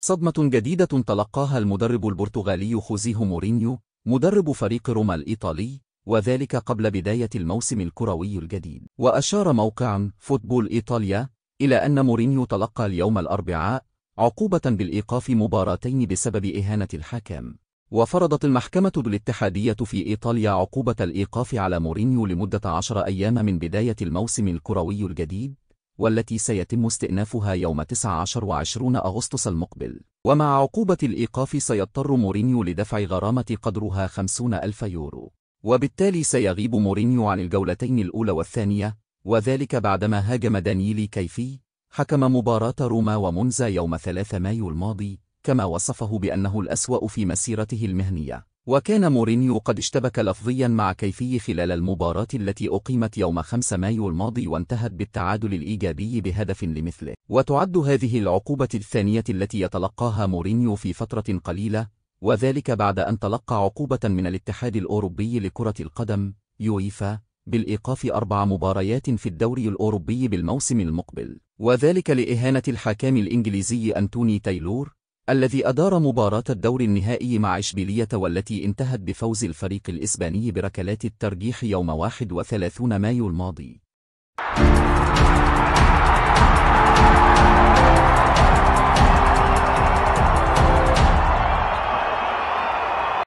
صدمة جديدة تلقاها المدرب البرتغالي خوزيه مورينيو مدرب فريق روما الإيطالي وذلك قبل بداية الموسم الكروي الجديد وأشار موقع فوتبول إيطاليا إلى أن مورينيو تلقى اليوم الأربعاء عقوبة بالإيقاف مباراتين بسبب إهانة الحكام وفرضت المحكمة الاتحادية في إيطاليا عقوبة الإيقاف على مورينيو لمدة عشر أيام من بداية الموسم الكروي الجديد والتي سيتم استئنافها يوم 19 و20 أغسطس المقبل ومع عقوبة الإيقاف سيضطر مورينيو لدفع غرامة قدرها 50 ألف يورو وبالتالي سيغيب مورينيو عن الجولتين الأولى والثانية وذلك بعدما هاجم دانييلي كيفي حكم مباراة روما ومونزا يوم 3 مايو الماضي كما وصفه بأنه الأسوأ في مسيرته المهنية وكان مورينيو قد اشتبك لفظيا مع كيفي خلال المباراة التي أقيمت يوم 5 مايو الماضي وانتهت بالتعادل الإيجابي بهدف لمثله وتعد هذه العقوبة الثانية التي يتلقاها مورينيو في فترة قليلة وذلك بعد أن تلقى عقوبة من الاتحاد الأوروبي لكرة القدم يويفا بالإيقاف أربع مباريات في الدوري الأوروبي بالموسم المقبل وذلك لإهانة الحكام الإنجليزي أنتوني تايلور الذي أدار مباراة الدور النهائي مع إشبيلية والتي انتهت بفوز الفريق الإسباني بركلات الترجيح يوم 31 مايو الماضي